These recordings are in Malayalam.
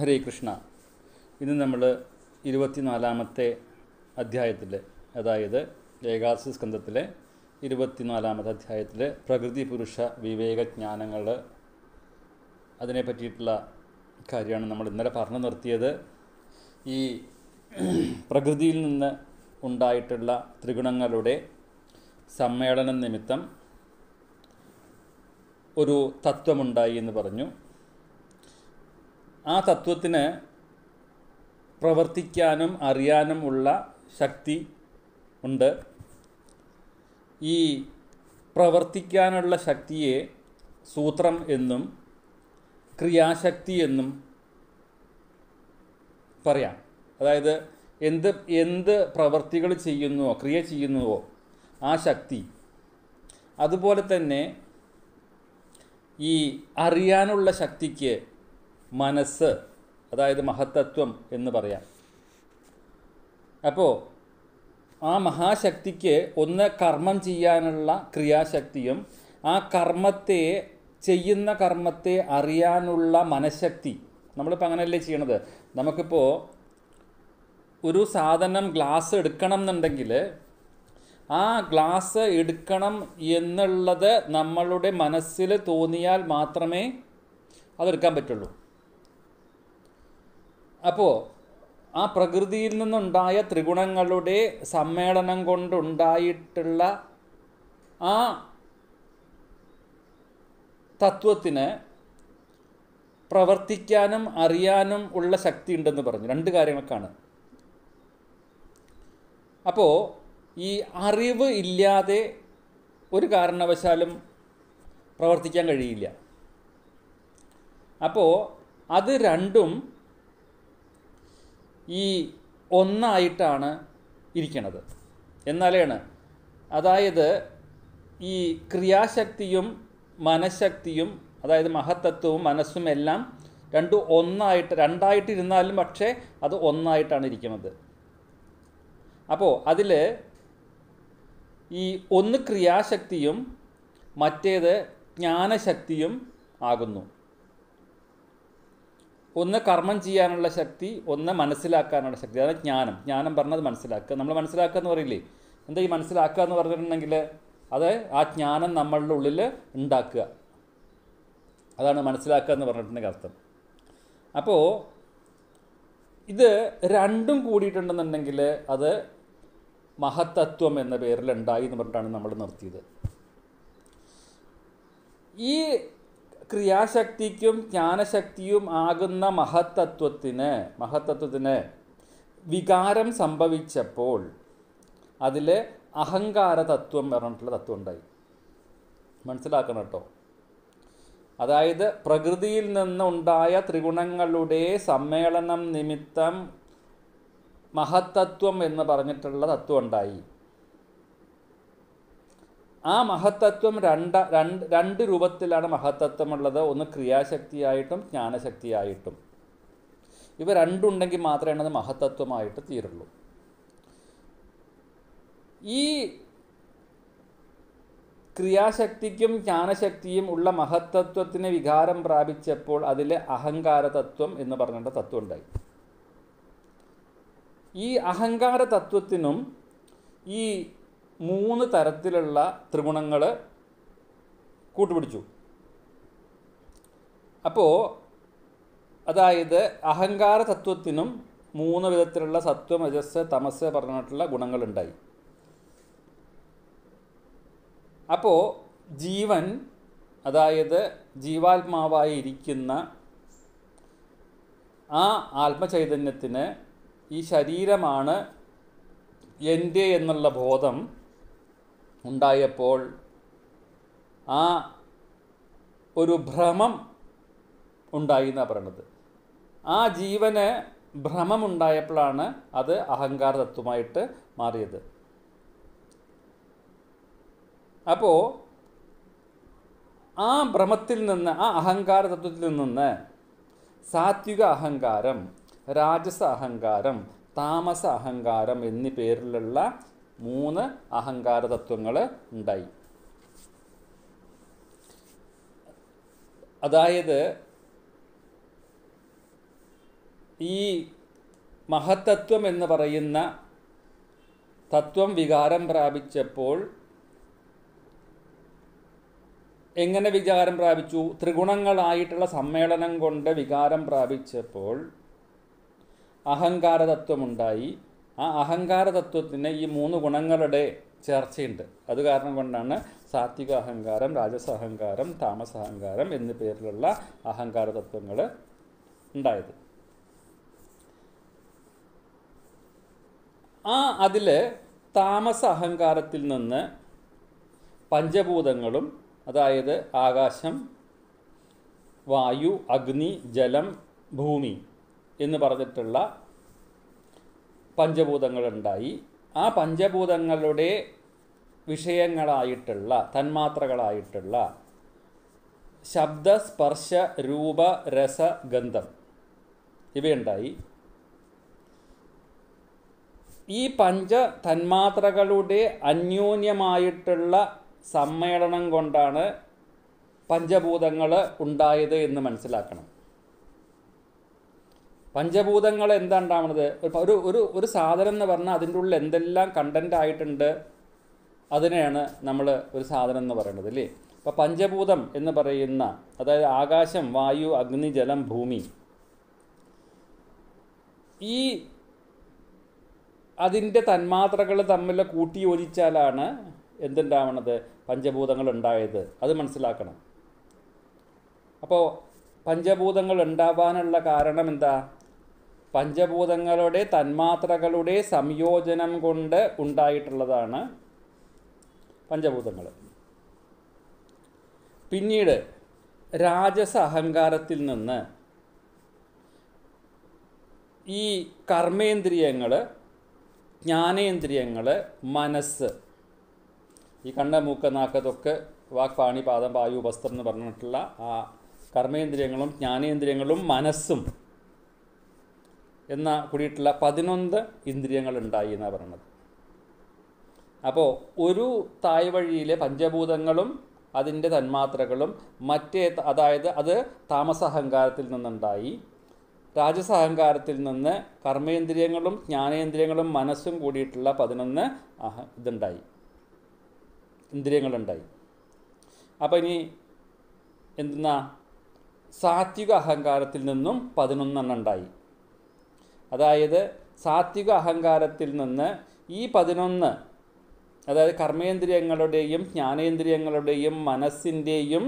ഹരേ കൃഷ്ണ ഇന്ന് നമ്മൾ ഇരുപത്തിനാലാമത്തെ അധ്യായത്തിൽ അതായത് ഏകാദശി സ്കന്ധത്തിലെ ഇരുപത്തിനാലാമത്തെ അധ്യായത്തിൽ പ്രകൃതി പുരുഷ വിവേകജ്ഞാനങ്ങൾ അതിനെ പറ്റിയിട്ടുള്ള കാര്യമാണ് നമ്മൾ ഇന്നലെ പറഞ്ഞു നിർത്തിയത് ഈ പ്രകൃതിയിൽ നിന്ന് ഉണ്ടായിട്ടുള്ള ത്രിഗുണങ്ങളുടെ സമ്മേളനം നിമിത്തം ഒരു തത്വമുണ്ടായി എന്ന് പറഞ്ഞു ആ തത്വത്തിന് പ്രവർത്തിക്കാനും അറിയാനും ഉള്ള ശക്തി ഉണ്ട് ഈ പ്രവർത്തിക്കാനുള്ള ശക്തിയെ സൂത്രം എന്നും ക്രിയാശക്തി എന്നും പറയാം അതായത് എന്ത് എന്ത് പ്രവർത്തികൾ ചെയ്യുന്നുവോ ക്രിയ ചെയ്യുന്നുവോ ആ ശക്തി അതുപോലെ തന്നെ ഈ അറിയാനുള്ള ശക്തിക്ക് മനസ്സ് അതായത് മഹത്തത്വം എന്ന് പറയാം അപ്പോൾ ആ മഹാശക്തിക്ക് ഒന്ന് കർമ്മം ചെയ്യാനുള്ള ക്രിയാശക്തിയും ആ കർമ്മത്തെ ചെയ്യുന്ന കർമ്മത്തെ അറിയാനുള്ള മനഃശക്തി നമ്മളിപ്പോൾ അങ്ങനെയല്ലേ ചെയ്യണത് നമുക്കിപ്പോൾ ഒരു സാധനം ഗ്ലാസ് എടുക്കണം എന്നുണ്ടെങ്കിൽ ആ ഗ്ലാസ് എടുക്കണം എന്നുള്ളത് നമ്മളുടെ മനസ്സിൽ തോന്നിയാൽ മാത്രമേ അതെടുക്കാൻ പറ്റുള്ളൂ അപ്പോൾ ആ പ്രകൃതിയിൽ നിന്നുണ്ടായ ത്രിഗുണങ്ങളുടെ സമ്മേളനം കൊണ്ടുണ്ടായിട്ടുള്ള ആ തത്വത്തിന് പ്രവർത്തിക്കാനും അറിയാനും ഉള്ള ശക്തി ഉണ്ടെന്ന് പറഞ്ഞു രണ്ട് കാര്യങ്ങൾക്കാണ് അപ്പോൾ ഈ അറിവ് ഇല്ലാതെ ഒരു കാരണവശാലും പ്രവർത്തിക്കാൻ കഴിയില്ല അപ്പോൾ അത് രണ്ടും ഈ ഒന്നായിട്ടാണ് ഇരിക്കണത് എന്നാലാണ് അതായത് ഈ ക്രിയാശക്തിയും മനഃശക്തിയും അതായത് മഹത്തത്വവും മനസ്സും എല്ലാം രണ്ട് ഒന്നായിട്ട് രണ്ടായിട്ട് ഇരുന്നാലും പക്ഷേ അത് ഒന്നായിട്ടാണ് ഇരിക്കുന്നത് അപ്പോൾ അതിൽ ഈ ഒന്ന് ക്രിയാശക്തിയും മറ്റേത് ജ്ഞാനശക്തിയും ആകുന്നു ഒന്ന് കർമ്മം ചെയ്യാനുള്ള ശക്തി ഒന്ന് മനസ്സിലാക്കാനുള്ള ശക്തി അതാണ് ജ്ഞാനം ജ്ഞാനം പറഞ്ഞത് മനസ്സിലാക്കുക നമ്മൾ മനസ്സിലാക്കുക എന്ന് പറയില്ലേ എന്താ ഈ മനസ്സിലാക്കുക എന്ന് പറഞ്ഞിട്ടുണ്ടെങ്കിൽ അത് ആ ജ്ഞാനം നമ്മളുടെ ഉള്ളിൽ ഉണ്ടാക്കുക അതാണ് മനസ്സിലാക്കുക എന്ന് പറഞ്ഞിട്ടുണ്ടെങ്കിൽ അർത്ഥം അപ്പോൾ ഇത് രണ്ടും കൂടിയിട്ടുണ്ടെന്നുണ്ടെങ്കിൽ അത് മഹത്തത്വം എന്ന പേരിൽ ഉണ്ടായി എന്ന് പറഞ്ഞിട്ടാണ് നമ്മൾ നിർത്തിയത് ഈ ക്രിയാശക്തിക്കും ജ്ഞാനശക്തിയും ആകുന്ന മഹത്തത്വത്തിന് മഹത്തത്വത്തിന് വികാരം സംഭവിച്ചപ്പോൾ അതിൽ അഹങ്കാര തത്വം പറഞ്ഞിട്ടുള്ള തത്വം ഉണ്ടായി മനസ്സിലാക്കണം കേട്ടോ അതായത് പ്രകൃതിയിൽ നിന്നുണ്ടായ ത്രിഗുണങ്ങളുടെ സമ്മേളനം നിമിത്തം മഹത്തത്വം എന്ന് പറഞ്ഞിട്ടുള്ള തത്വം ഉണ്ടായി ആ മഹത്തത്വം രണ്ട രണ്ട് രണ്ട് രൂപത്തിലാണ് മഹത്തത്വമുള്ളത് ഒന്ന് ക്രിയാശക്തിയായിട്ടും ജ്ഞാനശക്തിയായിട്ടും ഇവ രണ്ടുണ്ടെങ്കിൽ മാത്രമേ അത് മഹത്തത്വമായിട്ട് തീരുള്ളൂ ഈ ക്രിയാശക്തിക്കും ജ്ഞാനശക്തിയും ഉള്ള മഹത്തത്വത്തിന് വികാരം പ്രാപിച്ചപ്പോൾ അഹങ്കാര അഹങ്കാരതത്വം എന്ന് പറഞ്ഞേണ്ട തത്വം ഉണ്ടായി ഈ അഹങ്കാര തത്വത്തിനും ഈ മൂന്ന് തരത്തിലുള്ള ത്രിഗുണങ്ങൾ കൂട്ടുപിടിച്ചു അപ്പോൾ അതായത് അഹങ്കാര തത്വത്തിനും മൂന്ന് വിധത്തിലുള്ള സത്വം രജസ് തമസ് പറഞ്ഞിട്ടുള്ള ഗുണങ്ങളുണ്ടായി അപ്പോൾ ജീവൻ അതായത് ജീവാത്മാവായി ഇരിക്കുന്ന ആ ആത്മചൈതന്യത്തിന് ഈ ശരീരമാണ് എൻ്റെ എന്നുള്ള ബോധം ഉണ്ടായപ്പോൾ ആ ഒരു ഭ്രമം ഉണ്ടായി എന്നാണ് പറയണത് ആ ജീവന് ഭ്രമമുണ്ടായപ്പോഴാണ് അത് അഹങ്കാര തത്വമായിട്ട് മാറിയത് അപ്പോൾ ആ ഭ്രമത്തിൽ നിന്ന് ആ അഹങ്കാര തത്വത്തിൽ നിന്ന് സാത്വിക അഹങ്കാരം രാജസ അഹങ്കാരം താമസ അഹങ്കാരം എന്നീ പേരിലുള്ള മൂന്ന് അഹങ്കാര തത്വങ്ങൾ ഉണ്ടായി അതായത് ഈ മഹത്തത്വം എന്ന് പറയുന്ന തത്വം വികാരം പ്രാപിച്ചപ്പോൾ എങ്ങനെ വികാരം പ്രാപിച്ചു ത്രിഗുണങ്ങളായിട്ടുള്ള സമ്മേളനം കൊണ്ട് വികാരം പ്രാപിച്ചപ്പോൾ അഹങ്കാരതത്വമുണ്ടായി ആ അഹങ്കാര തത്വത്തിന് ഈ മൂന്ന് ഗുണങ്ങളുടെ ചേർച്ചയുണ്ട് അത് കാരണം കൊണ്ടാണ് സാത്വിക അഹങ്കാരം രാജസ അഹങ്കാരം താമസ അഹങ്കാരം എന്നീ പേരിലുള്ള അഹങ്കാര തത്വങ്ങൾ ഉണ്ടായത് ആ അതിൽ താമസ അഹങ്കാരത്തിൽ നിന്ന് പഞ്ചഭൂതങ്ങളും അതായത് ആകാശം വായു അഗ്നി ജലം ഭൂമി എന്ന് പറഞ്ഞിട്ടുള്ള പഞ്ചഭൂതങ്ങളുണ്ടായി ആ പഞ്ചഭൂതങ്ങളുടെ വിഷയങ്ങളായിട്ടുള്ള തന്മാത്രകളായിട്ടുള്ള ശബ്ദ സ്പർശ രൂപ രസ ഗന്ധം ഇവയുണ്ടായി ഈ പഞ്ച തന്മാത്രകളുടെ അന്യോന്യമായിട്ടുള്ള സമ്മേളനം കൊണ്ടാണ് പഞ്ചഭൂതങ്ങൾ ഉണ്ടായത് എന്ന് മനസ്സിലാക്കണം പഞ്ചഭൂതങ്ങൾ എന്താ ഉണ്ടാവുന്നത് ഒരു ഒരു ഒരു സാധനം എന്ന് പറഞ്ഞാൽ അതിൻ്റെ ഉള്ളിൽ എന്തെല്ലാം കണ്ടൻ്റ് ആയിട്ടുണ്ട് അതിനെയാണ് നമ്മൾ ഒരു സാധനം എന്ന് പറയുന്നത് അല്ലേ അപ്പോൾ പഞ്ചഭൂതം എന്ന് പറയുന്ന അതായത് ആകാശം വായു അഗ്നി ജലം ഭൂമി ഈ അതിൻ്റെ തന്മാത്രകൾ തമ്മിൽ യോജിച്ചാലാണ് എന്തുണ്ടാവണത് പഞ്ചഭൂതങ്ങൾ ഉണ്ടായത് അത് മനസ്സിലാക്കണം അപ്പോൾ പഞ്ചഭൂതങ്ങൾ ഉണ്ടാവാനുള്ള കാരണം എന്താ പഞ്ചഭൂതങ്ങളുടെ തന്മാത്രകളുടെ സംയോജനം കൊണ്ട് ഉണ്ടായിട്ടുള്ളതാണ് പഞ്ചഭൂതങ്ങൾ പിന്നീട് രാജസ അഹങ്കാരത്തിൽ നിന്ന് ഈ കർമ്മേന്ദ്രിയങ്ങൾ ജ്ഞാനേന്ദ്രിയങ്ങൾ മനസ്സ് ഈ കണ്ണ മൂക്ക നാക്കതൊക്കെ വാക് പാണി പാദം വായു വസ്ത്രം എന്ന് പറഞ്ഞിട്ടുള്ള ആ കർമ്മേന്ദ്രിയങ്ങളും ജ്ഞാനേന്ദ്രിയങ്ങളും മനസ്സും എന്ന കൂടിയിട്ടുള്ള പതിനൊന്ന് ഇന്ദ്രിയങ്ങൾ ഉണ്ടായി എന്നാണ് പറയുന്നത് അപ്പോൾ ഒരു വഴിയിലെ പഞ്ചഭൂതങ്ങളും അതിൻ്റെ തന്മാത്രകളും മറ്റേ അതായത് അത് താമസഹങ്കാരത്തിൽ നിന്നുണ്ടായി രാജസഹങ്കാരത്തിൽ നിന്ന് കർമ്മേന്ദ്രിയങ്ങളും ജ്ഞാനേന്ദ്രിയങ്ങളും മനസ്സും കൂടിയിട്ടുള്ള പതിനൊന്ന് അഹ ഇതുണ്ടായി ഇന്ദ്രിയങ്ങളുണ്ടായി അപ്പോൾ ഇനി എന്തെന്നാ സാത്വിക അഹങ്കാരത്തിൽ നിന്നും പതിനൊന്നെണ്ണം ഉണ്ടായി അതായത് സാത്വിക അഹങ്കാരത്തിൽ നിന്ന് ഈ പതിനൊന്ന് അതായത് കർമ്മേന്ദ്രിയങ്ങളുടെയും ജ്ഞാനേന്ദ്രിയങ്ങളുടെയും മനസ്സിൻ്റെയും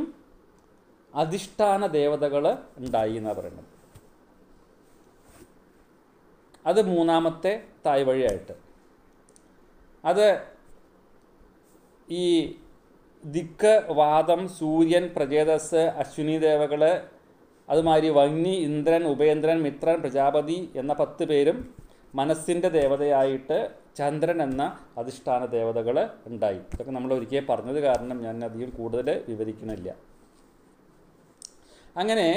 അധിഷ്ഠാന ദേവതകൾ ഉണ്ടായി എന്നാണ് പറയുന്നത് അത് മൂന്നാമത്തെ തായ് വഴിയായിട്ട് അത് ഈ ദിക്ക് വാദം സൂര്യൻ പ്രചേതസ് അശ്വിനി ദേവകൾ അതുമാതിരി വന്നി ഇന്ദ്രൻ ഉപേന്ദ്രൻ മിത്രൻ പ്രജാപതി എന്ന പത്ത് പേരും മനസ്സിൻ്റെ ദേവതയായിട്ട് ചന്ദ്രൻ എന്ന അധിഷ്ഠാന ദേവതകൾ ഉണ്ടായി ഇതൊക്കെ നമ്മൾ ഒരിക്കൽ പറഞ്ഞത് കാരണം ഞാൻ അധികം കൂടുതൽ വിവരിക്കണില്ല അങ്ങനെ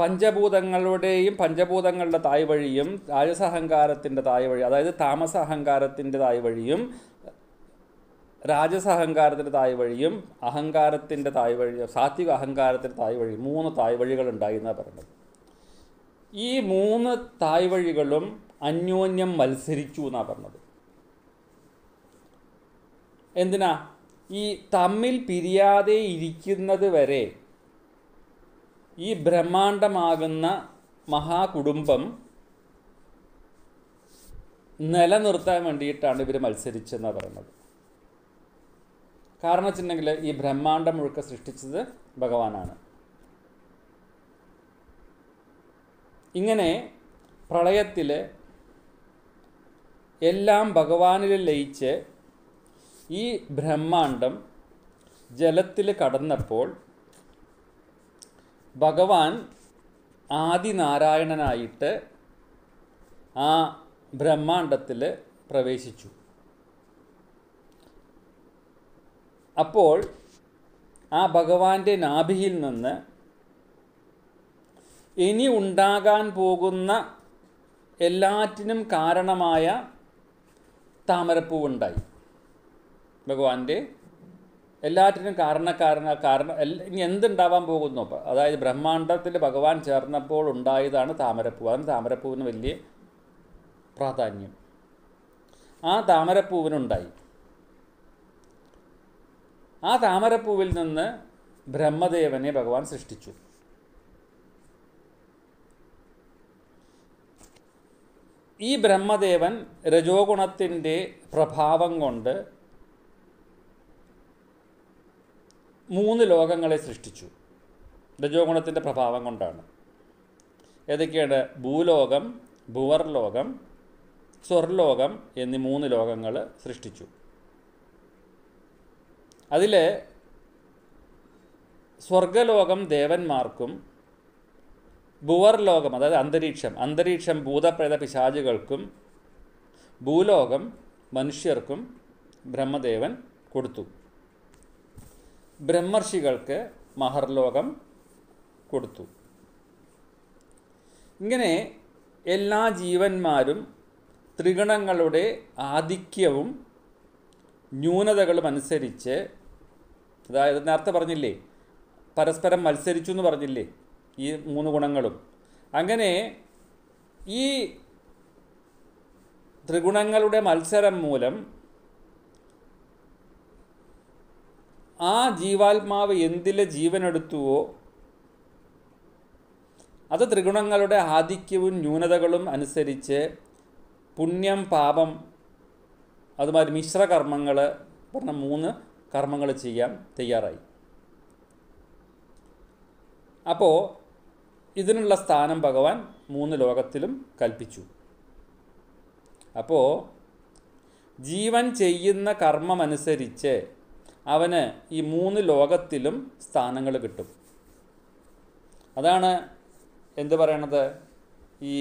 പഞ്ചഭൂതങ്ങളുടെയും പഞ്ചഭൂതങ്ങളുടെ തായ് വഴിയും രാജസഹങ്കാരത്തിൻ്റെ തായ് വഴി അതായത് താമസ അഹങ്കാരത്തിൻ്റെ തായ് വഴിയും രാജസഹങ്കാരത്തിൻ്റെ തായ് വഴിയും അഹങ്കാരത്തിൻ്റെ തായ് വഴി സാത്വിക അഹങ്കാരത്തിൻ്റെ തായ് വഴി മൂന്ന് തായ് വഴികളുണ്ടായി എന്നാണ് പറയുന്നത് ഈ മൂന്ന് തായ് വഴികളും അന്യോന്യം മത്സരിച്ചു എന്നാണ് പറഞ്ഞത് എന്തിനാ ഈ തമ്മിൽ പിരിയാതെ ഇരിക്കുന്നത് വരെ ഈ ബ്രഹ്മാണ്ടമാകുന്ന മഹാകുടുംബം നിലനിർത്താൻ വേണ്ടിയിട്ടാണ് ഇവർ മത്സരിച്ചെന്നാണ് പറയുന്നത് കാരണം വെച്ചിട്ടുണ്ടെങ്കിൽ ഈ ബ്രഹ്മാണ്ടം മുഴുക്ക സൃഷ്ടിച്ചത് ഭഗവാനാണ് ഇങ്ങനെ പ്രളയത്തിൽ എല്ലാം ഭഗവാനിൽ ലയിച്ച് ഈ ബ്രഹ്മാണ്ടം ജലത്തിൽ കടന്നപ്പോൾ ഭഗവാൻ ആദിനാരായണനായിട്ട് ആ ബ്രഹ്മാണ്ടത്തിൽ പ്രവേശിച്ചു അപ്പോൾ ആ ഭഗവാന്റെ നാഭിയിൽ നിന്ന് ഇനി ഉണ്ടാകാൻ പോകുന്ന എല്ലാറ്റിനും കാരണമായ താമരപ്പൂവുണ്ടായി ഭഗവാന്റെ എല്ലാറ്റിനും കാരണക്കാരണ കാരണം ഇനി എന്തുണ്ടാവാൻ പോകുന്നു അപ്പോൾ അതായത് ബ്രഹ്മാണ്ടത്തിൽ ഭഗവാൻ ചേർന്നപ്പോൾ ഉണ്ടായതാണ് താമരപ്പൂവ് അതാണ് താമരപ്പൂവിന് വലിയ പ്രാധാന്യം ആ താമരപ്പൂവിനുണ്ടായി ആ താമരപ്പൂവിൽ നിന്ന് ബ്രഹ്മദേവനെ ഭഗവാൻ സൃഷ്ടിച്ചു ഈ ബ്രഹ്മദേവൻ രജോഗുണത്തിൻ്റെ പ്രഭാവം കൊണ്ട് മൂന്ന് ലോകങ്ങളെ സൃഷ്ടിച്ചു രജോഗുണത്തിൻ്റെ പ്രഭാവം കൊണ്ടാണ് ഏതൊക്കെയാണ് ഭൂലോകം ഭുവർലോകം സ്വർലോകം എന്നീ മൂന്ന് ലോകങ്ങൾ സൃഷ്ടിച്ചു അതിൽ സ്വർഗലോകം ദേവന്മാർക്കും ഭുവർലോകം അതായത് അന്തരീക്ഷം അന്തരീക്ഷം ഭൂതപ്രേത പിശാചുകൾക്കും ഭൂലോകം മനുഷ്യർക്കും ബ്രഹ്മദേവൻ കൊടുത്തു ബ്രഹ്മർഷികൾക്ക് മഹർലോകം കൊടുത്തു ഇങ്ങനെ എല്ലാ ജീവന്മാരും ത്രിഗണങ്ങളുടെ ആധിക്യവും ന്യൂനതകളും അനുസരിച്ച് അതായത് നേരത്തെ പറഞ്ഞില്ലേ പരസ്പരം മത്സരിച്ചു എന്ന് പറഞ്ഞില്ലേ ഈ മൂന്ന് ഗുണങ്ങളും അങ്ങനെ ഈ ത്രിഗുണങ്ങളുടെ മത്സരം മൂലം ആ ജീവാത്മാവ് എന്തിലെ ജീവനെടുത്തുവോ അത് ത്രിഗുണങ്ങളുടെ ആധിക്യവും ന്യൂനതകളും അനുസരിച്ച് പുണ്യം പാപം അതുമാതിരി മിശ്രകർമ്മങ്ങൾ പറഞ്ഞ മൂന്ന് കർമ്മങ്ങൾ ചെയ്യാൻ തയ്യാറായി അപ്പോൾ ഇതിനുള്ള സ്ഥാനം ഭഗവാൻ മൂന്ന് ലോകത്തിലും കൽപ്പിച്ചു അപ്പോൾ ജീവൻ ചെയ്യുന്ന കർമ്മമനുസരിച്ച് അവന് ഈ മൂന്ന് ലോകത്തിലും സ്ഥാനങ്ങൾ കിട്ടും അതാണ് എന്ത് പറയണത് ഈ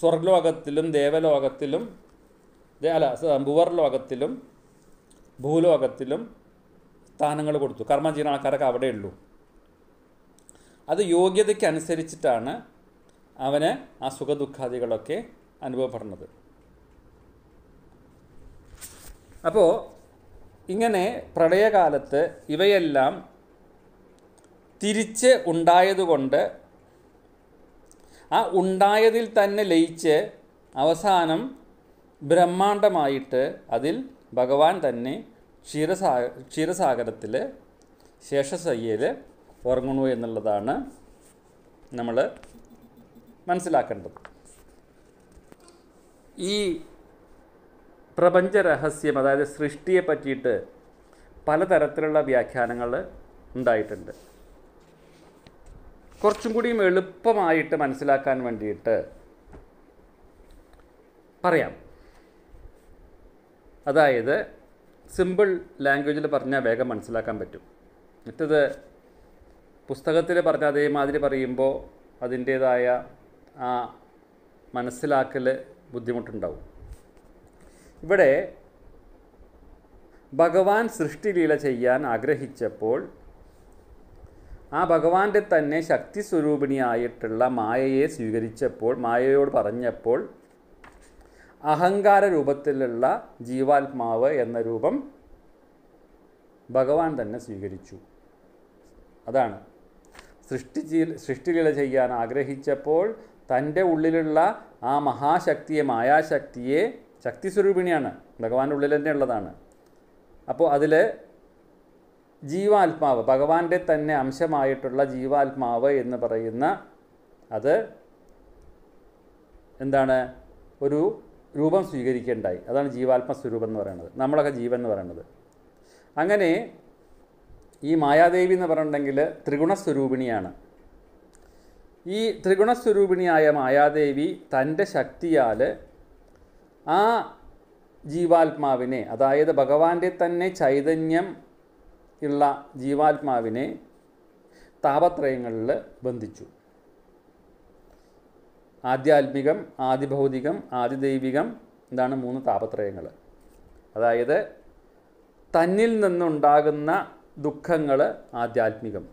സ്വർഗ്ഗലോകത്തിലും ദേവലോകത്തിലും അല്ല ഭുവർ ലോകത്തിലും ഭൂലോകത്തിലും സ്ഥാനങ്ങൾ കൊടുത്തു കർമ്മം ചെയ്യുന്ന ആൾക്കാരൊക്കെ അവിടെ ഉള്ളൂ അത് യോഗ്യതയ്ക്ക് അനുസരിച്ചിട്ടാണ് അവന് ആ സുഖദുഃഖാദികളൊക്കെ അനുഭവപ്പെടുന്നത് അപ്പോൾ ഇങ്ങനെ പ്രളയകാലത്ത് ഇവയെല്ലാം തിരിച്ച് ഉണ്ടായതുകൊണ്ട് ആ ഉണ്ടായതിൽ തന്നെ ലയിച്ച് അവസാനം ബ്രഹ്മാണ്ടമായിട്ട് അതിൽ ഭഗവാൻ തന്നെ ക്ഷീരസാ ക്ഷീരസാഗരത്തിൽ ശേഷസയ്യയിൽ ഉറങ്ങുന്നു എന്നുള്ളതാണ് നമ്മൾ മനസ്സിലാക്കേണ്ടത് ഈ പ്രപഞ്ച രഹസ്യം അതായത് സൃഷ്ടിയെ പറ്റിയിട്ട് പലതരത്തിലുള്ള വ്യാഖ്യാനങ്ങൾ ഉണ്ടായിട്ടുണ്ട് കുറച്ചും കൂടിയും എളുപ്പമായിട്ട് മനസ്സിലാക്കാൻ വേണ്ടിയിട്ട് പറയാം അതായത് സിമ്പിൾ ലാംഗ്വേജിൽ പറഞ്ഞാൽ വേഗം മനസ്സിലാക്കാൻ പറ്റും മറ്റത് പുസ്തകത്തിൽ പറഞ്ഞ അതേമാതിരി പറയുമ്പോൾ അതിൻ്റേതായ ആ മനസ്സിലാക്കൽ ബുദ്ധിമുട്ടുണ്ടാവും ഇവിടെ ഭഗവാൻ സൃഷ്ടിലീല ചെയ്യാൻ ആഗ്രഹിച്ചപ്പോൾ ആ ഭഗവാന്റെ തന്നെ ശക്തി സ്വരൂപിണിയായിട്ടുള്ള മായയെ സ്വീകരിച്ചപ്പോൾ മായയോട് പറഞ്ഞപ്പോൾ അഹങ്കാര രൂപത്തിലുള്ള ജീവാത്മാവ് എന്ന രൂപം ഭഗവാൻ തന്നെ സ്വീകരിച്ചു അതാണ് സൃഷ്ടി സൃഷ്ടിലീല ചെയ്യാൻ ആഗ്രഹിച്ചപ്പോൾ തൻ്റെ ഉള്ളിലുള്ള ആ മഹാശക്തിയെ മായാശക്തിയെ ശക്തി സ്വരൂപിണിയാണ് ഭഗവാൻ്റെ ഉള്ളിൽ തന്നെ ഉള്ളതാണ് അപ്പോൾ അതിൽ ജീവാത്മാവ് ഭഗവാന്റെ തന്നെ അംശമായിട്ടുള്ള ജീവാത്മാവ് എന്ന് പറയുന്ന അത് എന്താണ് ഒരു രൂപം സ്വീകരിക്കേണ്ടായി അതാണ് ജീവാത്മ സ്വരൂപം എന്ന് പറയുന്നത് നമ്മളൊക്കെ ജീവൻ എന്ന് പറയുന്നത് അങ്ങനെ ഈ മായാദേവി എന്ന് പറഞ്ഞിട്ടുണ്ടെങ്കിൽ ത്രിഗുണസ്വരൂപിണിയാണ് ഈ ത്രിഗുണസ്വരൂപിണിയായ മായാദേവി തൻ്റെ ശക്തിയാൽ ആ ജീവാത്മാവിനെ അതായത് ഭഗവാന്റെ തന്നെ ചൈതന്യം ഉള്ള ജീവാത്മാവിനെ താപത്രയങ്ങളിൽ ബന്ധിച്ചു ആധ്യാത്മികം ആദിഭൗതികം ആദിദൈവികം എന്താണ് മൂന്ന് താപത്രയങ്ങൾ അതായത് തന്നിൽ നിന്നുണ്ടാകുന്ന ദുഃഖങ്ങൾ ആധ്യാത്മികം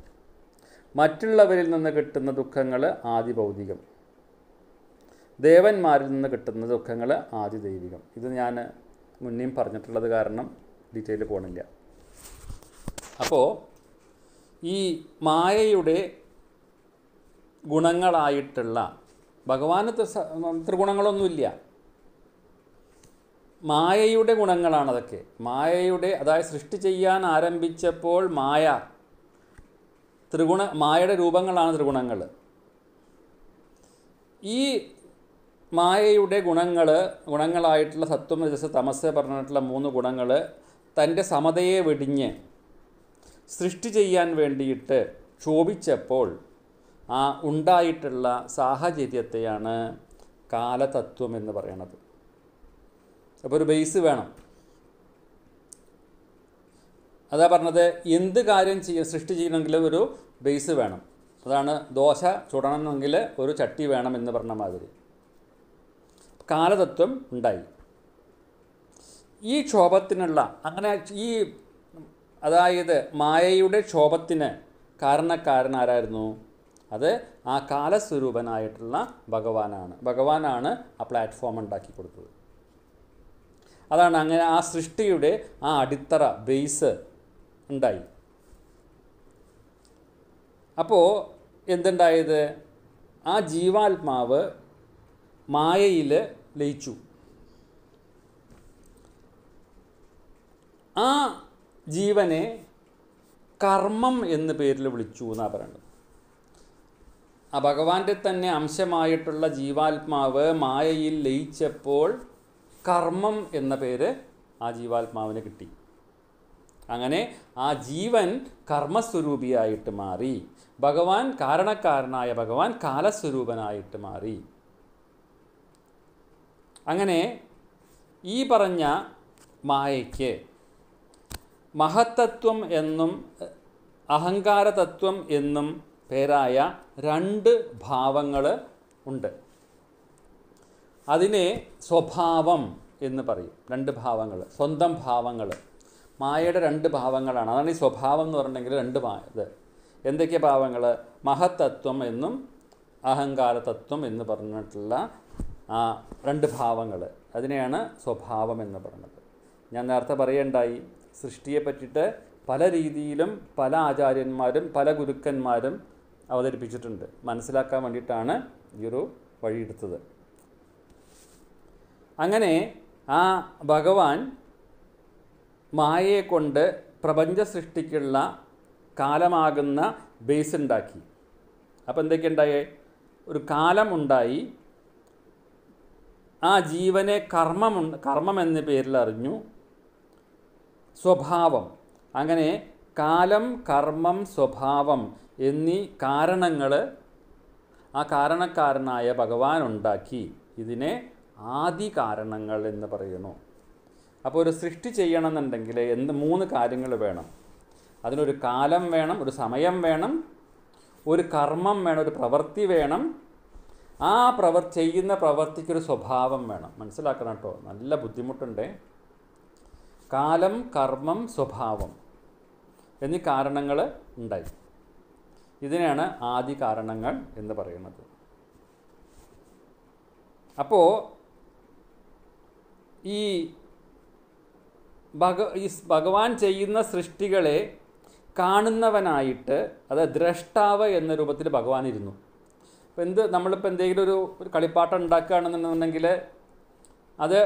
മറ്റുള്ളവരിൽ നിന്ന് കിട്ടുന്ന ദുഃഖങ്ങൾ ആദിഭൗതികം ദേവന്മാരിൽ നിന്ന് കിട്ടുന്ന ദുഃഖങ്ങൾ ആദിദൈവികം ഇത് ഞാൻ മുന്നേയും പറഞ്ഞിട്ടുള്ളത് കാരണം ഡീറ്റെയിൽ പോകണില്ല അപ്പോൾ ഈ മായയുടെ ഗുണങ്ങളായിട്ടുള്ള ഭഗവാന് ത്രിഗുണങ്ങളൊന്നുമില്ല മായയുടെ ഗുണങ്ങളാണ് അതൊക്കെ മായയുടെ അതായത് സൃഷ്ടി ചെയ്യാൻ ആരംഭിച്ചപ്പോൾ മായ ത്രിഗുണ മായയുടെ രൂപങ്ങളാണ് ത്രിഗുണങ്ങൾ ഈ മായയുടെ ഗുണങ്ങൾ ഗുണങ്ങളായിട്ടുള്ള സത്വം രജസ് തമസ് പറഞ്ഞിട്ടുള്ള മൂന്ന് ഗുണങ്ങൾ തൻ്റെ സമതയെ വെടിഞ്ഞ് സൃഷ്ടി ചെയ്യാൻ വേണ്ടിയിട്ട് ക്ഷോഭിച്ചപ്പോൾ ആ ഉണ്ടായിട്ടുള്ള സാഹചര്യത്തെയാണ് കാലതത്വം എന്ന് പറയണത് അപ്പോൾ ഒരു ബേസ് വേണം അതാ പറഞ്ഞത് എന്ത് കാര്യം ചെയ്യ സൃഷ്ടി ചെയ്യണമെങ്കിൽ ഒരു ബേസ് വേണം അതാണ് ദോശ ചുടണമെങ്കിൽ ഒരു ചട്ടി വേണം എന്ന് പറഞ്ഞ മാതിരി കാലതത്വം ഉണ്ടായി ഈ ക്ഷോഭത്തിനുള്ള അങ്ങനെ ഈ അതായത് മായയുടെ ക്ഷോഭത്തിന് കാരണക്കാരൻ ആരായിരുന്നു അത് ആ കാലസ്വരൂപനായിട്ടുള്ള ഭഗവാനാണ് ഭഗവാനാണ് ആ പ്ലാറ്റ്ഫോം ഉണ്ടാക്കി കൊടുത്തത് അതാണ് അങ്ങനെ ആ സൃഷ്ടിയുടെ ആ അടിത്തറ ബേസ് ഉണ്ടായി അപ്പോൾ എന്തുണ്ടായത് ആ ജീവാത്മാവ് മായയിൽ ലയിച്ചു ആ ജീവനെ കർമ്മം എന്ന പേരിൽ വിളിച്ചു എന്നാണ് പറയുന്നത് ആ ഭഗവാന്റെ തന്നെ അംശമായിട്ടുള്ള ജീവാത്മാവ് മായയിൽ ലയിച്ചപ്പോൾ കർമ്മം എന്ന പേര് ആ ജീവാത്മാവിന് കിട്ടി അങ്ങനെ ആ ജീവൻ കർമ്മസ്വരൂപിയായിട്ട് മാറി ഭഗവാൻ കാരണക്കാരനായ ഭഗവാൻ കാലസ്വരൂപനായിട്ട് മാറി അങ്ങനെ ഈ പറഞ്ഞ മായയ്ക്ക് മഹത്തത്വം എന്നും അഹങ്കാരതത്വം എന്നും പേരായ രണ്ട് ഭാവങ്ങൾ ഉണ്ട് അതിനെ സ്വഭാവം എന്ന് പറയും രണ്ട് ഭാവങ്ങൾ സ്വന്തം ഭാവങ്ങൾ മായയുടെ രണ്ട് ഭാവങ്ങളാണ് അതാണ് ഈ സ്വഭാവം എന്ന് പറഞ്ഞിട്ടുണ്ടെങ്കിൽ രണ്ട് ഇത് എന്തൊക്കെ ഭാവങ്ങൾ മഹത്തത്വം എന്നും അഹങ്കാരതത്വം എന്ന് പറഞ്ഞിട്ടുള്ള ആ രണ്ട് ഭാവങ്ങൾ അതിനെയാണ് സ്വഭാവം എന്ന് പറയുന്നത് ഞാൻ നേരത്തെ പറയേണ്ടായി സൃഷ്ടിയെ പറ്റിയിട്ട് പല രീതിയിലും പല ആചാര്യന്മാരും പല ഗുരുക്കന്മാരും അവതരിപ്പിച്ചിട്ടുണ്ട് മനസ്സിലാക്കാൻ വേണ്ടിയിട്ടാണ് ഈ ഒരു വഴിയെടുത്തത് അങ്ങനെ ആ ഭഗവാൻ മായയെ കൊണ്ട് പ്രപഞ്ച സൃഷ്ടിക്കുള്ള കാലമാകുന്ന ബേസ് ഉണ്ടാക്കി അപ്പോൾ എന്തൊക്കെയുണ്ടായേ ഒരു കാലമുണ്ടായി ആ ജീവനെ കർമ്മമു കർമ്മം എന്ന പേരിൽ അറിഞ്ഞു സ്വഭാവം അങ്ങനെ കാലം കർമ്മം സ്വഭാവം എന്നീ കാരണങ്ങൾ ആ കാരണക്കാരനായ ഭഗവാൻ ഉണ്ടാക്കി ഇതിനെ ആദി കാരണങ്ങൾ എന്ന് പറയുന്നു അപ്പോൾ ഒരു സൃഷ്ടി ചെയ്യണമെന്നുണ്ടെങ്കിൽ എന്ത് മൂന്ന് കാര്യങ്ങൾ വേണം അതിനൊരു കാലം വേണം ഒരു സമയം വേണം ഒരു കർമ്മം വേണം ഒരു പ്രവൃത്തി വേണം ആ പ്രവർ ചെയ്യുന്ന പ്രവൃത്തിക്കൊരു സ്വഭാവം വേണം മനസ്സിലാക്കണം കേട്ടോ നല്ല ബുദ്ധിമുട്ടുണ്ട് കാലം കർമ്മം സ്വഭാവം എന്നീ കാരണങ്ങൾ ഉണ്ടായി ഇതിനെയാണ് ആദി കാരണങ്ങൾ എന്ന് പറയുന്നത് അപ്പോൾ ഈ ഭഗ ഈ ഭഗവാൻ ചെയ്യുന്ന സൃഷ്ടികളെ കാണുന്നവനായിട്ട് അത് ദ്രഷ്ടാവ് എന്ന രൂപത്തിൽ ഭഗവാൻ ഇരുന്നു അപ്പോൾ എന്ത് നമ്മളിപ്പോൾ എന്തെങ്കിലും ഒരു ഒരു കളിപ്പാട്ടം ഉണ്ടാക്കുകയാണെന്നുണ്ടെങ്കിൽ അത്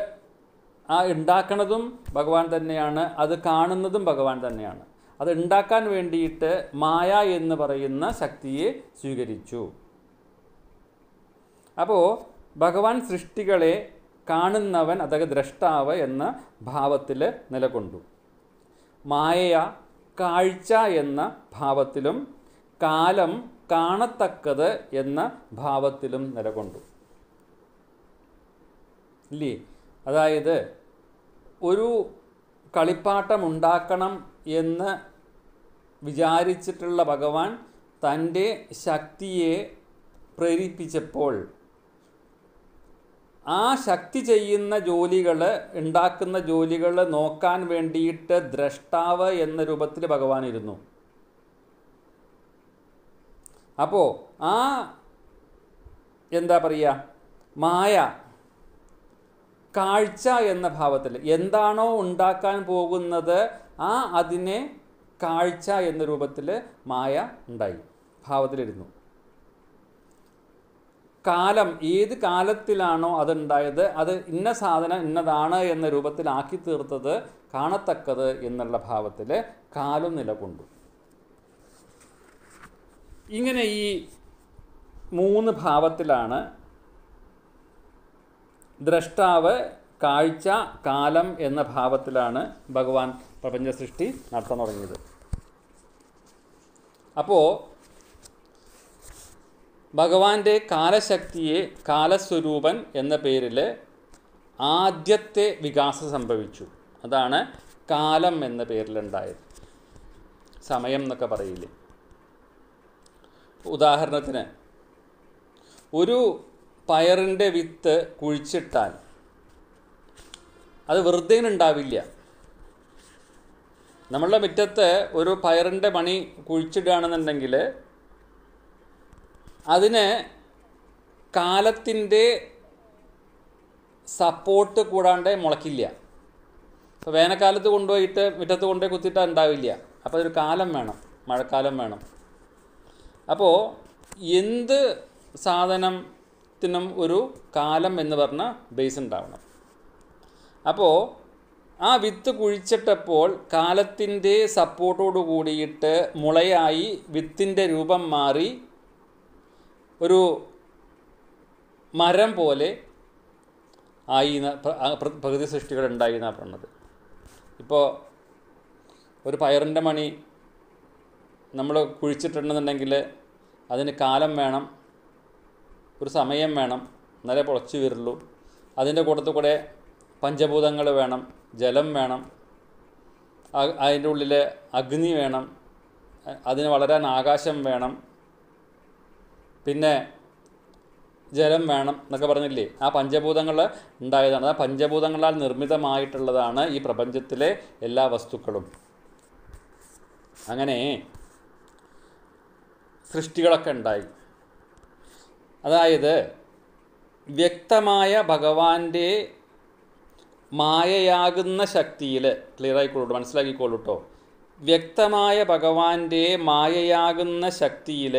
ആ ഉണ്ടാക്കണതും ഭഗവാൻ തന്നെയാണ് അത് കാണുന്നതും ഭഗവാൻ തന്നെയാണ് അത് ഉണ്ടാക്കാൻ വേണ്ടിയിട്ട് മായ എന്ന് പറയുന്ന ശക്തിയെ സ്വീകരിച്ചു അപ്പോൾ ഭഗവാൻ സൃഷ്ടികളെ കാണുന്നവൻ അതായത് ദ്രഷ്ടാവ് എന്ന ഭാവത്തിൽ നിലകൊണ്ടു മായ കാഴ്ച എന്ന ഭാവത്തിലും കാലം കാണത്തക്കത് എന്ന ഭാവത്തിലും നിലകൊണ്ടു ഇല്ലേ അതായത് ഒരു കളിപ്പാട്ടം ഉണ്ടാക്കണം എന്ന് വിചാരിച്ചിട്ടുള്ള ഭഗവാൻ തൻ്റെ ശക്തിയെ പ്രേരിപ്പിച്ചപ്പോൾ ആ ശക്തി ചെയ്യുന്ന ജോലികൾ ഉണ്ടാക്കുന്ന ജോലികൾ നോക്കാൻ വേണ്ടിയിട്ട് ദ്രഷ്ടാവ് എന്ന രൂപത്തിൽ ഭഗവാൻ ഇരുന്നു അപ്പോൾ ആ എന്താ പറയുക മായ കാഴ്ച എന്ന ഭാവത്തിൽ എന്താണോ ഉണ്ടാക്കാൻ പോകുന്നത് ആ അതിനെ കാഴ്ച എന്ന രൂപത്തിൽ മായ ഉണ്ടായി ഭാവത്തിലിരുന്നു കാലം ഏത് കാലത്തിലാണോ അതുണ്ടായത് അത് ഇന്ന സാധനം ഇന്നതാണ് എന്ന രൂപത്തിലാക്കി തീർത്തത് കാണത്തക്കത് എന്നുള്ള ഭാവത്തിൽ കാലം നിലകൊണ്ടു ഇങ്ങനെ ഈ മൂന്ന് ഭാവത്തിലാണ് ദ്രഷ്ടാവ് കാഴ്ച കാലം എന്ന ഭാവത്തിലാണ് ഭഗവാൻ സൃഷ്ടി നടത്താൻ തുടങ്ങിയത് അപ്പോൾ ഭഗവാന്റെ കാലശക്തിയെ കാലസ്വരൂപൻ എന്ന പേരിൽ ആദ്യത്തെ വികാസം സംഭവിച്ചു അതാണ് കാലം എന്ന പേരിലുണ്ടായത് സമയം എന്നൊക്കെ പറയില്ലേ ഉദാഹരണത്തിന് ഒരു പയറിൻ്റെ വിത്ത് കുഴിച്ചിട്ടാൽ അത് വെറുതെ ഉണ്ടാവില്ല നമ്മളുടെ മുറ്റത്ത് ഒരു പയറിൻ്റെ മണി കുഴിച്ചിടുകയാണെന്നുണ്ടെങ്കിൽ അതിന് കാലത്തിൻ്റെ സപ്പോർട്ട് കൂടാണ്ട് മുളക്കില്ല ഇപ്പോൾ വേനൽക്കാലത്ത് കൊണ്ടുപോയിട്ട് മുറ്റത്ത് കൊണ്ടുപോയി കുത്തിയിട്ട് ഉണ്ടാവില്ല അപ്പോൾ അതൊരു കാലം വേണം മഴക്കാലം വേണം അപ്പോൾ എന്ത് സാധനത്തിനും ഒരു കാലം എന്ന് പറഞ്ഞ ബേസ് ഉണ്ടാവണം അപ്പോൾ ആ വിത്ത് കുഴിച്ചിട്ടപ്പോൾ കാലത്തിൻ്റെ സപ്പോർട്ടോടു കൂടിയിട്ട് മുളയായി വിത്തിൻ്റെ രൂപം മാറി ഒരു മരം പോലെ ആയി പ്രകൃതി സൃഷ്ടികൾ ഉണ്ടായി എന്നാണ് പറഞ്ഞത് ഇപ്പോൾ ഒരു പയറിൻ്റെ മണി നമ്മൾ കുഴിച്ചിട്ടുണ്ടെന്നുണ്ടെങ്കിൽ അതിന് കാലം വേണം ഒരു സമയം വേണം എന്നാലേ പൊളച്ചു വരുള്ളൂ അതിൻ്റെ കൂട്ടത്തിൽ കൂടെ പഞ്ചഭൂതങ്ങൾ വേണം ജലം വേണം അതിൻ്റെ ഉള്ളിലെ അഗ്നി വേണം അതിന് വളരാൻ ആകാശം വേണം പിന്നെ ജലം വേണം എന്നൊക്കെ പറഞ്ഞില്ലേ ആ പഞ്ചഭൂതങ്ങൾ ഉണ്ടായതാണ് ആ പഞ്ചഭൂതങ്ങളാൽ നിർമ്മിതമായിട്ടുള്ളതാണ് ഈ പ്രപഞ്ചത്തിലെ എല്ലാ വസ്തുക്കളും അങ്ങനെ സൃഷ്ടികളൊക്കെ ഉണ്ടായി അതായത് വ്യക്തമായ ഭഗവാന്റെ മായയാകുന്ന ശക്തിയിൽ ക്ലിയർ ആയിക്കോളൂ മനസ്സിലാക്കിക്കോളൂ കേട്ടോ വ്യക്തമായ ഭഗവാന്റെ മായയാകുന്ന ശക്തിയിൽ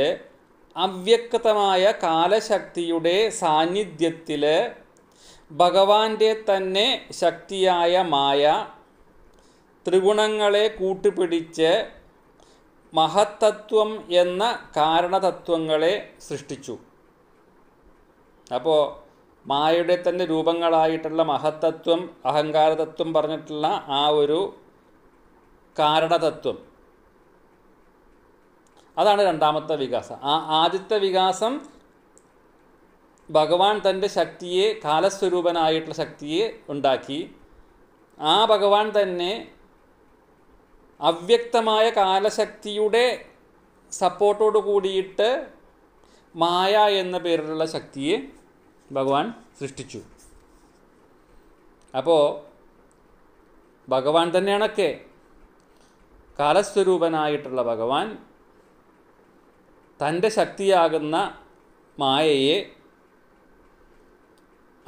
അവ്യക്തമായ കാലശക്തിയുടെ സാന്നിധ്യത്തിൽ ഭഗവാന്റെ തന്നെ ശക്തിയായ മായ ത്രിഗുണങ്ങളെ കൂട്ടുപിടിച്ച് മഹത്തത്വം എന്ന കാരണതത്വങ്ങളെ സൃഷ്ടിച്ചു അപ്പോൾ മായയുടെ തന്നെ രൂപങ്ങളായിട്ടുള്ള മഹത്തത്വം അഹങ്കാരതത്വം പറഞ്ഞിട്ടുള്ള ആ ഒരു കാരണതത്വം അതാണ് രണ്ടാമത്തെ വികാസം ആ ആദ്യത്തെ വികാസം ഭഗവാൻ തൻ്റെ ശക്തിയെ കാലസ്വരൂപനായിട്ടുള്ള ശക്തിയെ ഉണ്ടാക്കി ആ ഭഗവാൻ തന്നെ അവ്യക്തമായ കാലശക്തിയുടെ സപ്പോർട്ടോട് കൂടിയിട്ട് മായ എന്ന പേരിലുള്ള ശക്തിയെ ഭഗവാൻ സൃഷ്ടിച്ചു അപ്പോൾ ഭഗവാൻ തന്നെയാണൊക്കെ കാലസ്വരൂപനായിട്ടുള്ള ഭഗവാൻ തൻ്റെ ശക്തിയാകുന്ന മായയെ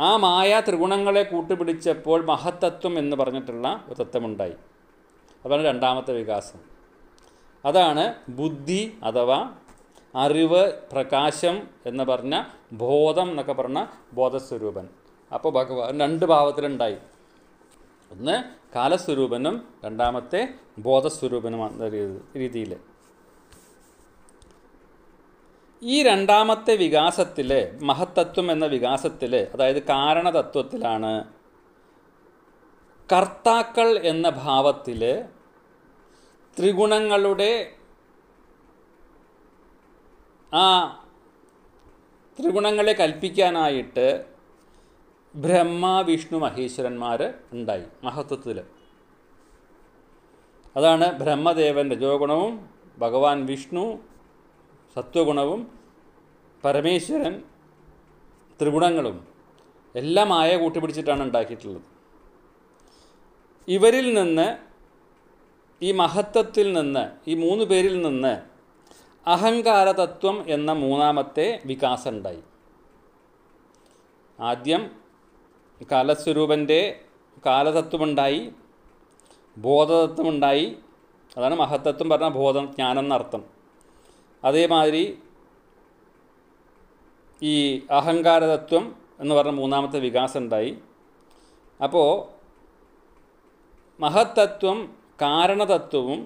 ആ മായ ത്രിഗുണങ്ങളെ കൂട്ടുപിടിച്ചപ്പോൾ മഹത്തത്വം എന്ന് പറഞ്ഞിട്ടുള്ള ഒരു തത്വമുണ്ടായി അതാണ് രണ്ടാമത്തെ വികാസം അതാണ് ബുദ്ധി അഥവാ അറിവ് പ്രകാശം എന്ന് പറഞ്ഞ ബോധം എന്നൊക്കെ പറഞ്ഞ ബോധസ്വരൂപൻ അപ്പോൾ ഭഗവാൻ രണ്ട് ഭാവത്തിലുണ്ടായി ഒന്ന് കാലസ്വരൂപനും രണ്ടാമത്തെ ബോധസ്വരൂപനുമാണ് രീതിയിൽ ഈ രണ്ടാമത്തെ വികാസത്തിൽ മഹത്തത്വം എന്ന വികാസത്തിൽ അതായത് കാരണതത്വത്തിലാണ് കർത്താക്കൾ എന്ന ഭാവത്തിൽ ത്രിഗുണങ്ങളുടെ ആ ത്രിഗുണങ്ങളെ കൽപ്പിക്കാനായിട്ട് ബ്രഹ്മ വിഷ്ണു മഹേശ്വരന്മാർ ഉണ്ടായി മഹത്വത്തിൽ അതാണ് ബ്രഹ്മദേവൻ രജോഗുണവും ഭഗവാൻ വിഷ്ണു സത്വഗുണവും പരമേശ്വരൻ ത്രിഗുണങ്ങളും എല്ലാം ആയ കൂട്ടിപ്പിടിച്ചിട്ടാണ് ഉണ്ടാക്കിയിട്ടുള്ളത് ഇവരിൽ നിന്ന് ഈ മഹത്വത്തിൽ നിന്ന് ഈ മൂന്ന് പേരിൽ നിന്ന് അഹങ്കാരതത്വം എന്ന മൂന്നാമത്തെ വികാസം ഉണ്ടായി ആദ്യം കാലസ്വരൂപൻ്റെ കാലതത്വമുണ്ടായി ബോധതത്വമുണ്ടായി അതാണ് മഹത്തത്വം പറഞ്ഞ ബോധം ജ്ഞാനം എന്നർത്ഥം അതേമാതിരി ഈ അഹങ്കാരതത്വം എന്ന് പറഞ്ഞ മൂന്നാമത്തെ വികാസം ഉണ്ടായി അപ്പോൾ മഹത്തത്വം കാരണതത്വവും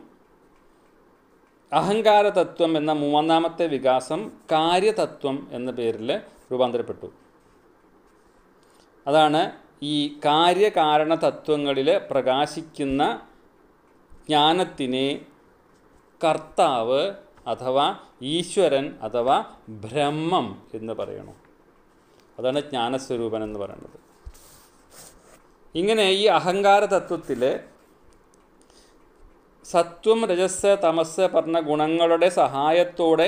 അഹങ്കാരതത്വം എന്ന മൂന്നാമത്തെ വികാസം കാര്യതത്വം എന്ന പേരിൽ രൂപാന്തരപ്പെട്ടു അതാണ് ഈ കാര്യകാരണ തത്വങ്ങളിൽ പ്രകാശിക്കുന്ന ജ്ഞാനത്തിനെ കർത്താവ് അഥവാ ഈശ്വരൻ അഥവാ ബ്രഹ്മം എന്ന് പറയണം അതാണ് ജ്ഞാനസ്വരൂപൻ എന്ന് പറയുന്നത് ഇങ്ങനെ ഈ അഹങ്കാര തത്വത്തിൽ സത്വം രജസ് തമസ് പറഞ്ഞ ഗുണങ്ങളുടെ സഹായത്തോടെ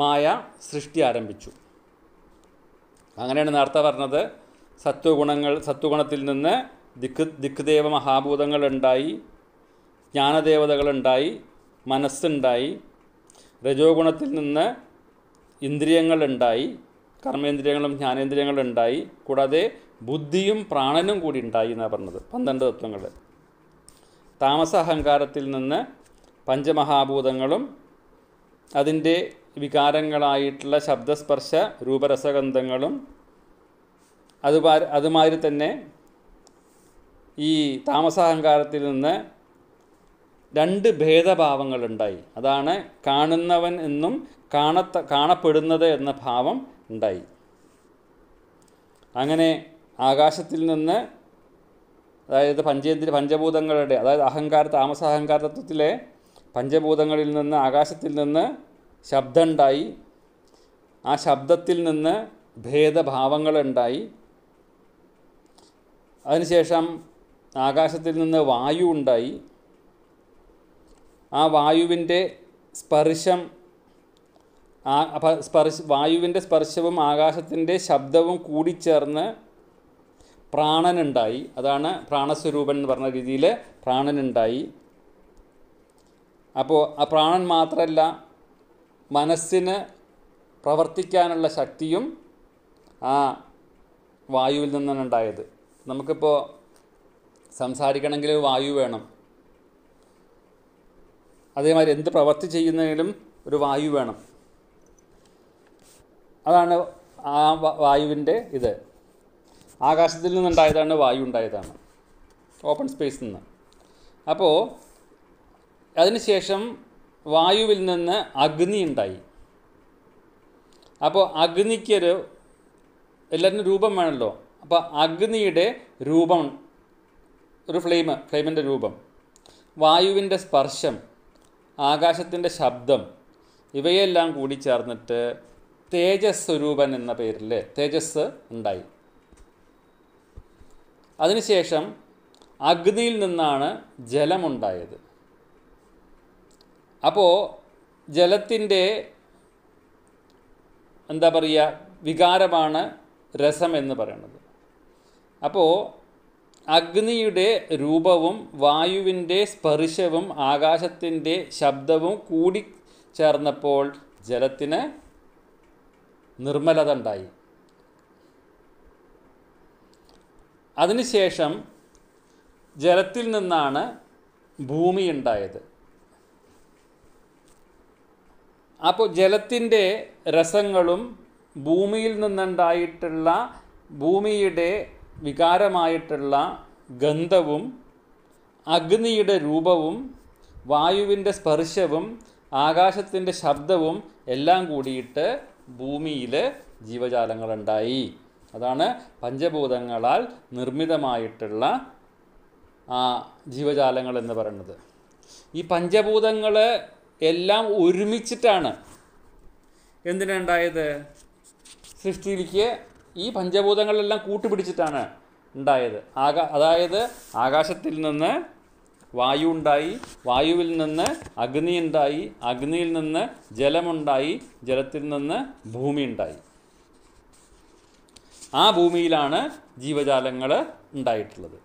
മായ സൃഷ്ടി ആരംഭിച്ചു അങ്ങനെയാണ് നേരത്തെ പറഞ്ഞത് സത്വഗുണങ്ങൾ സത്വഗുണത്തിൽ നിന്ന് ദിക്ക് ദിക്ദേവ മഹാഭൂതങ്ങളുണ്ടായി ജ്ഞാനദേവതകളുണ്ടായി മനസ്സുണ്ടായി രജോ ഗുണത്തിൽ നിന്ന് ഇന്ദ്രിയങ്ങളുണ്ടായി കർമ്മേന്ദ്രിയങ്ങളും ജ്ഞാനേന്ദ്രിയങ്ങളും ഉണ്ടായി കൂടാതെ ബുദ്ധിയും പ്രാണനും കൂടി ഉണ്ടായി എന്നാണ് പറഞ്ഞത് പന്ത്രണ്ട് തത്വങ്ങൾ അഹങ്കാരത്തിൽ നിന്ന് പഞ്ചമഹാഭൂതങ്ങളും അതിൻ്റെ വികാരങ്ങളായിട്ടുള്ള ശബ്ദസ്പർശ രൂപരസഗന്ധങ്ങളും അതുപാ അതുമാതിരി തന്നെ ഈ താമസാഹങ്കാരത്തിൽ നിന്ന് രണ്ട് ഭേദഭാവങ്ങളുണ്ടായി അതാണ് കാണുന്നവൻ എന്നും കാണത്ത കാണപ്പെടുന്നത് എന്ന ഭാവം ഉണ്ടായി അങ്ങനെ ആകാശത്തിൽ നിന്ന് അതായത് പഞ്ചേന്ദ്രിയ പഞ്ചഭൂതങ്ങളുടെ അതായത് അഹങ്കാര താമസാഹങ്കാര തത്വത്തിലെ പഞ്ചഭൂതങ്ങളിൽ നിന്ന് ആകാശത്തിൽ നിന്ന് ശബ്ദമുണ്ടായി ആ ശബ്ദത്തിൽ നിന്ന് ഭേദഭാവങ്ങളുണ്ടായി അതിനുശേഷം ആകാശത്തിൽ നിന്ന് വായു ഉണ്ടായി ആ വായുവിൻ്റെ സ്പർശം ആ സ്പർശ വായുവിൻ്റെ സ്പർശവും ആകാശത്തിൻ്റെ ശബ്ദവും കൂടിച്ചേർന്ന് പ്രാണനുണ്ടായി അതാണ് പ്രാണസ്വരൂപൻ എന്ന് പറഞ്ഞ രീതിയിൽ പ്രാണനുണ്ടായി അപ്പോൾ ആ പ്രാണൻ മാത്രമല്ല മനസ്സിന് പ്രവർത്തിക്കാനുള്ള ശക്തിയും ആ വായുവിൽ നിന്നാണ് ഉണ്ടായത് നമുക്കിപ്പോൾ സംസാരിക്കണമെങ്കിൽ വായു വേണം അതേമാതിരി എന്ത് പ്രവർത്തി ചെയ്യുന്നതിലും ഒരു വായു വേണം അതാണ് ആ വായുവിൻ്റെ ഇത് ആകാശത്തിൽ നിന്നുണ്ടായതാണ് വായു ഉണ്ടായതാണ് ഓപ്പൺ സ്പേസിൽ നിന്ന് അപ്പോൾ അതിനുശേഷം വായുവിൽ നിന്ന് അഗ്നി ഉണ്ടായി അപ്പോൾ അഗ്നിക്കൊരു എല്ലാവരും രൂപം വേണമല്ലോ അപ്പോൾ അഗ്നിയുടെ രൂപം ഒരു ഫ്ലെയിം ഫ്ലെയിമിൻ്റെ രൂപം വായുവിൻ്റെ സ്പർശം ആകാശത്തിൻ്റെ ശബ്ദം ഇവയെല്ലാം കൂടി ചേർന്നിട്ട് തേജസ് സ്വരൂപൻ എന്ന പേരിൽ തേജസ് ഉണ്ടായി അതിനുശേഷം അഗ്നിയിൽ നിന്നാണ് ജലമുണ്ടായത് അപ്പോൾ ജലത്തിൻ്റെ എന്താ പറയുക വികാരമാണ് രസം എന്ന് പറയുന്നത് അപ്പോൾ അഗ്നിയുടെ രൂപവും വായുവിൻ്റെ സ്പർശവും ആകാശത്തിൻ്റെ ശബ്ദവും കൂടി ചേർന്നപ്പോൾ ജലത്തിന് നിർമ്മലത ഉണ്ടായി അതിനുശേഷം ജലത്തിൽ നിന്നാണ് ഭൂമി ഉണ്ടായത് അപ്പോൾ ജലത്തിൻ്റെ രസങ്ങളും ഭൂമിയിൽ നിന്നുണ്ടായിട്ടുള്ള ഭൂമിയുടെ വികാരമായിട്ടുള്ള ഗന്ധവും അഗ്നിയുടെ രൂപവും വായുവിൻ്റെ സ്പർശവും ആകാശത്തിൻ്റെ ശബ്ദവും എല്ലാം കൂടിയിട്ട് ഭൂമിയിൽ ജീവജാലങ്ങളുണ്ടായി അതാണ് പഞ്ചഭൂതങ്ങളാൽ നിർമ്മിതമായിട്ടുള്ള ആ ജീവജാലങ്ങൾ എന്ന് പറയുന്നത് ഈ പഞ്ചഭൂതങ്ങൾ എല്ലാം ഒരുമിച്ചിട്ടാണ് എന്തിനുണ്ടായത് സൃഷ്ടിയിലേക്ക് ഈ പഞ്ചഭൂതങ്ങളെല്ലാം കൂട്ടുപിടിച്ചിട്ടാണ് ഉണ്ടായത് ആകാ അതായത് ആകാശത്തിൽ നിന്ന് വായു ഉണ്ടായി വായുവിൽ നിന്ന് അഗ്നി ഉണ്ടായി അഗ്നിയിൽ നിന്ന് ജലമുണ്ടായി ജലത്തിൽ നിന്ന് ഭൂമി ഉണ്ടായി ആ ഭൂമിയിലാണ് ജീവജാലങ്ങൾ ഉണ്ടായിട്ടുള്ളത്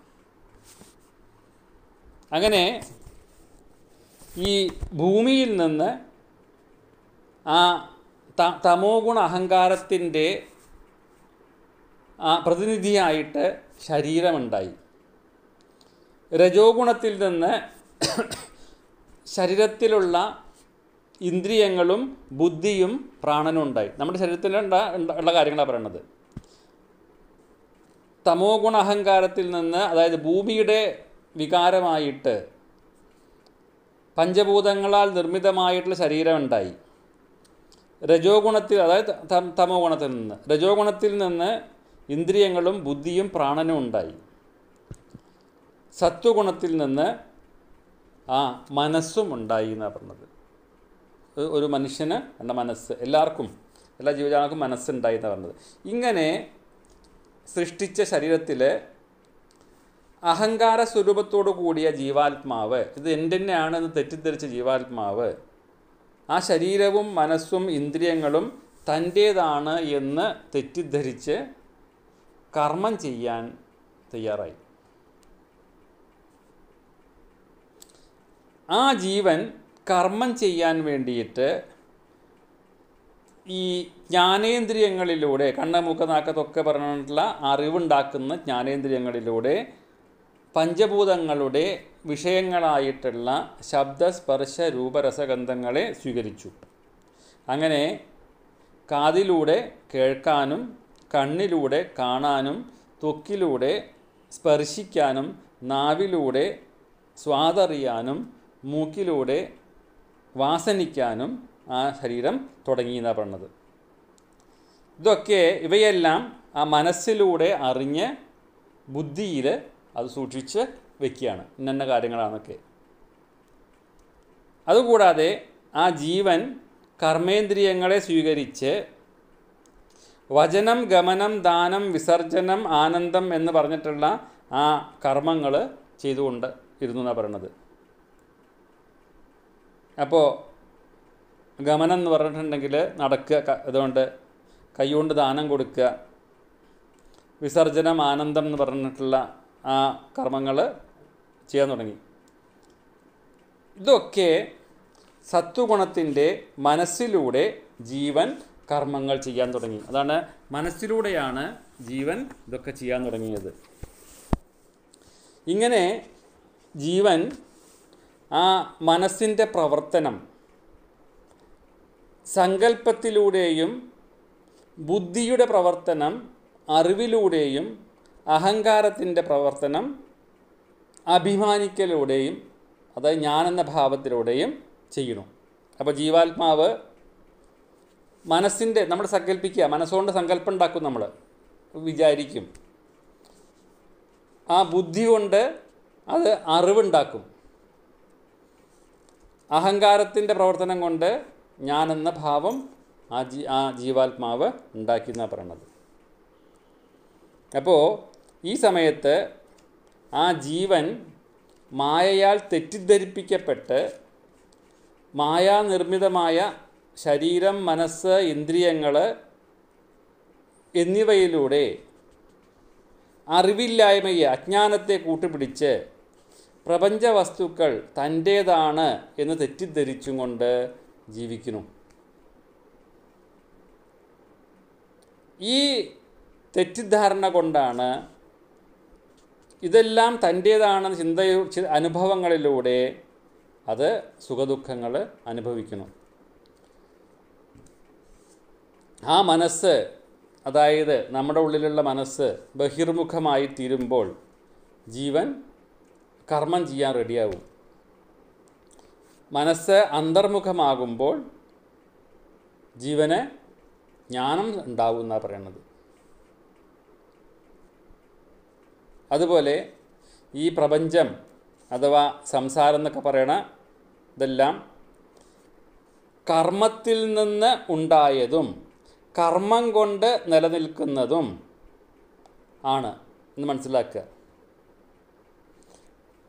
അങ്ങനെ ഈ ഭൂമിയിൽ നിന്ന് ആ തമോ ഗുണ അഹങ്കാരത്തിൻ്റെ പ്രതിനിധിയായിട്ട് ശരീരമുണ്ടായി രജോ ഗുണത്തിൽ നിന്ന് ശരീരത്തിലുള്ള ഇന്ദ്രിയങ്ങളും ബുദ്ധിയും പ്രാണനും ഉണ്ടായി നമ്മുടെ ശരീരത്തിലുണ്ട ഉള്ള കാര്യങ്ങളാണ് പറയണത് തമോ ഗുണ അഹങ്കാരത്തിൽ നിന്ന് അതായത് ഭൂമിയുടെ വികാരമായിട്ട് പഞ്ചഭൂതങ്ങളാൽ നിർമ്മിതമായിട്ടുള്ള ശരീരമുണ്ടായി രജോ ഗുണത്തിൽ അതായത് തമോ ഗുണത്തിൽ നിന്ന് രജോ ഗുണത്തിൽ നിന്ന് ഇന്ദ്രിയങ്ങളും ബുദ്ധിയും പ്രാണനും ഉണ്ടായി സത്വഗുണത്തിൽ നിന്ന് ആ മനസ്സും ഉണ്ടായി എന്നാണ് പറഞ്ഞത് ഒരു മനുഷ്യന് എൻ്റെ മനസ്സ് എല്ലാവർക്കും എല്ലാ ജീവജാലങ്ങൾക്കും മനസ്സുണ്ടായി എന്നാണ് പറഞ്ഞത് ഇങ്ങനെ സൃഷ്ടിച്ച ശരീരത്തിലെ അഹങ്കാര സ്വരൂപത്തോടു കൂടിയ ജീവാത്മാവ് ഇത് എൻ്റെ തെറ്റിദ്ധരിച്ച ജീവാത്മാവ് ആ ശരീരവും മനസ്സും ഇന്ദ്രിയങ്ങളും തൻ്റേതാണ് എന്ന് തെറ്റിദ്ധരിച്ച് കർമ്മം ചെയ്യാൻ തയ്യാറായി ആ ജീവൻ കർമ്മം ചെയ്യാൻ വേണ്ടിയിട്ട് ഈ ജ്ഞാനേന്ദ്രിയങ്ങളിലൂടെ കണ്ണ മൂക്ക പറഞ്ഞിട്ടുള്ള അറിവുണ്ടാക്കുന്ന ജ്ഞാനേന്ദ്രിയങ്ങളിലൂടെ പഞ്ചഭൂതങ്ങളുടെ വിഷയങ്ങളായിട്ടുള്ള ശബ്ദസ്പർശ രൂപരസഗന്ധങ്ങളെ സ്വീകരിച്ചു അങ്ങനെ കാതിലൂടെ കേൾക്കാനും കണ്ണിലൂടെ കാണാനും തൊക്കിലൂടെ സ്പർശിക്കാനും നാവിലൂടെ സ്വാദറിയാനും മൂക്കിലൂടെ വാസനിക്കാനും ആ ശരീരം തുടങ്ങി എന്നാണ് പറഞ്ഞത് ഇതൊക്കെ ഇവയെല്ലാം ആ മനസ്സിലൂടെ അറിഞ്ഞ് ബുദ്ധിയിൽ അത് സൂക്ഷിച്ച് വെക്കുകയാണ് ഇന്ന കാര്യങ്ങളാണൊക്കെ അതുകൂടാതെ ആ ജീവൻ കർമ്മേന്ദ്രിയങ്ങളെ സ്വീകരിച്ച് വചനം ഗമനം ദാനം വിസർജനം ആനന്ദം എന്ന് പറഞ്ഞിട്ടുള്ള ആ കർമ്മങ്ങൾ ചെയ്തുകൊണ്ട് ഇരുന്നു എന്നാണ് പറയണത് അപ്പോൾ ഗമനം എന്ന് പറഞ്ഞിട്ടുണ്ടെങ്കിൽ നടക്കുക അതുകൊണ്ട് കൈകൊണ്ട് ദാനം കൊടുക്കുക വിസർജനം ആനന്ദം എന്ന് പറഞ്ഞിട്ടുള്ള ആ കർമ്മങ്ങൾ ചെയ്യാൻ തുടങ്ങി ഇതൊക്കെ സത്വഗുണത്തിൻ്റെ മനസ്സിലൂടെ ജീവൻ കർമ്മങ്ങൾ ചെയ്യാൻ തുടങ്ങി അതാണ് മനസ്സിലൂടെയാണ് ജീവൻ ഇതൊക്കെ ചെയ്യാൻ തുടങ്ങിയത് ഇങ്ങനെ ജീവൻ ആ മനസ്സിൻ്റെ പ്രവർത്തനം സങ്കല്പത്തിലൂടെയും ബുദ്ധിയുടെ പ്രവർത്തനം അറിവിലൂടെയും അഹങ്കാരത്തിൻ്റെ പ്രവർത്തനം അഭിമാനിക്കലൂടെയും അതായത് ഞാനെന്ന ഭാവത്തിലൂടെയും ചെയ്യണം അപ്പോൾ ജീവാത്മാവ് മനസ്സിൻ്റെ നമ്മൾ സങ്കല്പിക്കുക മനസ്സുകൊണ്ട് സങ്കല്പം ഉണ്ടാക്കും നമ്മൾ വിചാരിക്കും ആ ബുദ്ധി കൊണ്ട് അത് അറിവുണ്ടാക്കും അഹങ്കാരത്തിൻ്റെ പ്രവർത്തനം കൊണ്ട് ഞാനെന്ന ഭാവം ആ ജീ ആ ജീവാത്മാവ് ഉണ്ടാക്കി എന്നാണ് പറയണത് അപ്പോൾ ഈ സമയത്ത് ആ ജീവൻ മായയാൽ തെറ്റിദ്ധരിപ്പിക്കപ്പെട്ട് മായാനിർമ്മിതമായ ശരീരം മനസ്സ് ഇന്ദ്രിയങ്ങൾ എന്നിവയിലൂടെ അറിവില്ലായ്മയെ അജ്ഞാനത്തെ കൂട്ടുപിടിച്ച് പ്രപഞ്ച വസ്തുക്കൾ തൻ്റേതാണ് എന്ന് തെറ്റിദ്ധരിച്ചും കൊണ്ട് ജീവിക്കുന്നു ഈ തെറ്റിദ്ധാരണ കൊണ്ടാണ് ഇതെല്ലാം തൻ്റേതാണെന്ന് ചിന്ത അനുഭവങ്ങളിലൂടെ അത് സുഖദുഃഖങ്ങൾ അനുഭവിക്കുന്നു ആ മനസ്സ് അതായത് നമ്മുടെ ഉള്ളിലുള്ള മനസ്സ് ബഹിർമുഖമായി തീരുമ്പോൾ ജീവൻ കർമ്മം ചെയ്യാൻ റെഡിയാവും മനസ്സ് അന്തർമുഖമാകുമ്പോൾ ജീവന് ജ്ഞാനം ഉണ്ടാവും എന്നാണ് പറയുന്നത് അതുപോലെ ഈ പ്രപഞ്ചം അഥവാ സംസാരം എന്നൊക്കെ പറയണ ഇതെല്ലാം കർമ്മത്തിൽ നിന്ന് ഉണ്ടായതും കർമ്മം കൊണ്ട് നിലനിൽക്കുന്നതും ആണ് എന്ന് മനസ്സിലാക്കുക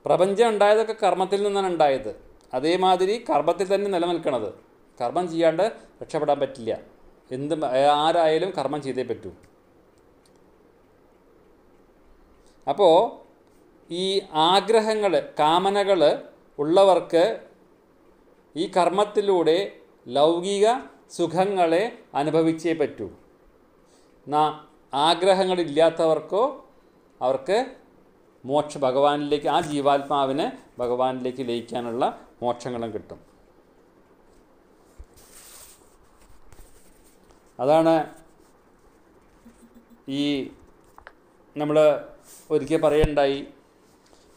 പ്രപഞ്ചം ഉണ്ടായതൊക്കെ കർമ്മത്തിൽ നിന്നാണ് ഉണ്ടായത് അതേമാതിരി കർമ്മത്തിൽ തന്നെ നിലനിൽക്കണത് കർമ്മം ചെയ്യാണ്ട് രക്ഷപ്പെടാൻ പറ്റില്ല എന്ത് ആരായാലും കർമ്മം ചെയ്തേ പറ്റൂ അപ്പോൾ ഈ ആഗ്രഹങ്ങൾ കാമനകൾ ഉള്ളവർക്ക് ഈ കർമ്മത്തിലൂടെ ലൗകിക സുഖങ്ങളെ അനുഭവിച്ചേ പറ്റൂ നാ ആഗ്രഹങ്ങളില്ലാത്തവർക്കോ അവർക്ക് മോക്ഷ ഭഗവാനിലേക്ക് ആ ജീവാത്മാവിനെ ഭഗവാനിലേക്ക് ലയിക്കാനുള്ള മോക്ഷങ്ങളും കിട്ടും അതാണ് ഈ നമ്മൾ ഒരിക്കൽ പറയണ്ടായി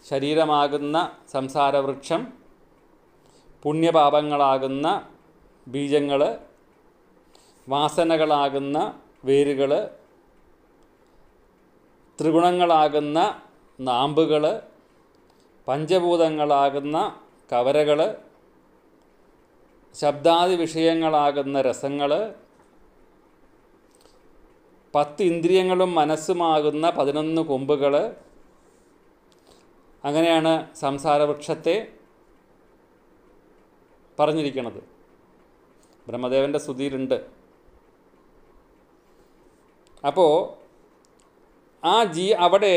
ശരീരമാകുന്ന സംസാരവൃക്ഷം പുണ്യപാപങ്ങളാകുന്ന ബീജങ്ങൾ വാസനകളാകുന്ന വേരുകൾ ത്രിഗുണങ്ങളാകുന്ന നാമ്പുകൾ പഞ്ചഭൂതങ്ങളാകുന്ന കവരകൾ ശബ്ദാദി വിഷയങ്ങളാകുന്ന രസങ്ങൾ പത്ത് ഇന്ദ്രിയങ്ങളും മനസ്സുമാകുന്ന പതിനൊന്ന് കൊമ്പുകൾ അങ്ങനെയാണ് സംസാരവൃക്ഷത്തെ പറഞ്ഞിരിക്കുന്നത് ബ്രഹ്മദേവൻ്റെ സ്തുതിയിലുണ്ട് അപ്പോൾ ആ ജീ അവിടെ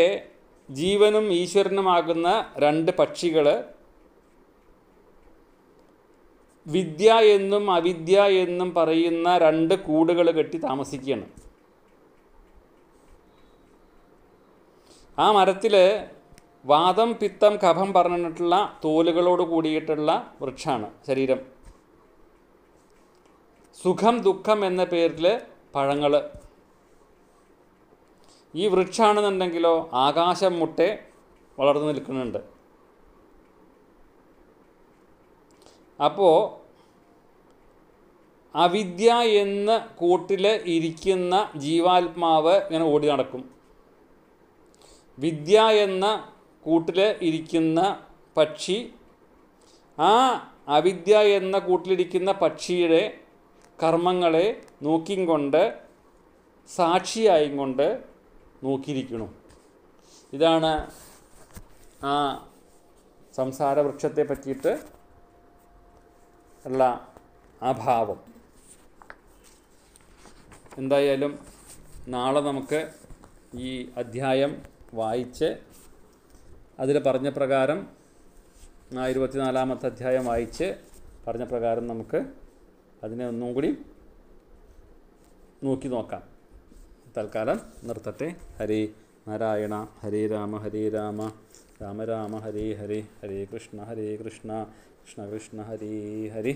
ജീവനും ഈശ്വരനുമാകുന്ന രണ്ട് പക്ഷികൾ വിദ്യ എന്നും അവിദ്യ എന്നും പറയുന്ന രണ്ട് കൂടുകൾ കെട്ടി താമസിക്കുകയാണ് ആ മരത്തിൽ വാദം പിത്തം കഫം പറഞ്ഞിട്ടുള്ള തോലുകളോട് കൂടിയിട്ടുള്ള വൃക്ഷമാണ് ശരീരം സുഖം ദുഃഖം എന്ന പേരിൽ പഴങ്ങൾ ഈ വൃക്ഷമാണെന്നുണ്ടെങ്കിലോ ആകാശം മുട്ടെ വളർന്നു നിൽക്കുന്നുണ്ട് അപ്പോൾ അവിദ്യ എന്ന കൂട്ടിൽ ഇരിക്കുന്ന ജീവാത്മാവ് ഇങ്ങനെ ഓടി നടക്കും വിദ്യ എന്ന കൂട്ടിൽ ഇരിക്കുന്ന പക്ഷി ആ അവിദ്യ എന്ന കൂട്ടിലിരിക്കുന്ന പക്ഷിയുടെ കർമ്മങ്ങളെ നോക്കിയും കൊണ്ട് സാക്ഷിയായും കൊണ്ട് നോക്കിയിരിക്കണം ഇതാണ് ആ സംസാര വൃക്ഷത്തെ പറ്റിയിട്ട് ഉള്ള അഭാവം എന്തായാലും നാളെ നമുക്ക് ഈ അധ്യായം വായിച്ച് അതിൽ പറഞ്ഞ പ്രകാരം ആ ഇരുപത്തിനാലാമത്തെ അധ്യായം വായിച്ച് പറഞ്ഞ പ്രകാരം നമുക്ക് അതിനെ ഒന്നും കൂടി നോക്കി നോക്കാം തൽക്കാലം നിർത്തട്ടെ ഹരി നാരായണ ഹരേ രാമ ഹരേ രാമ രാമ രാമ ഹരേ ഹരേ ഹരേ കൃഷ്ണ ഹരേ കൃഷ്ണ कृष्ण कृष्ण हरी हरी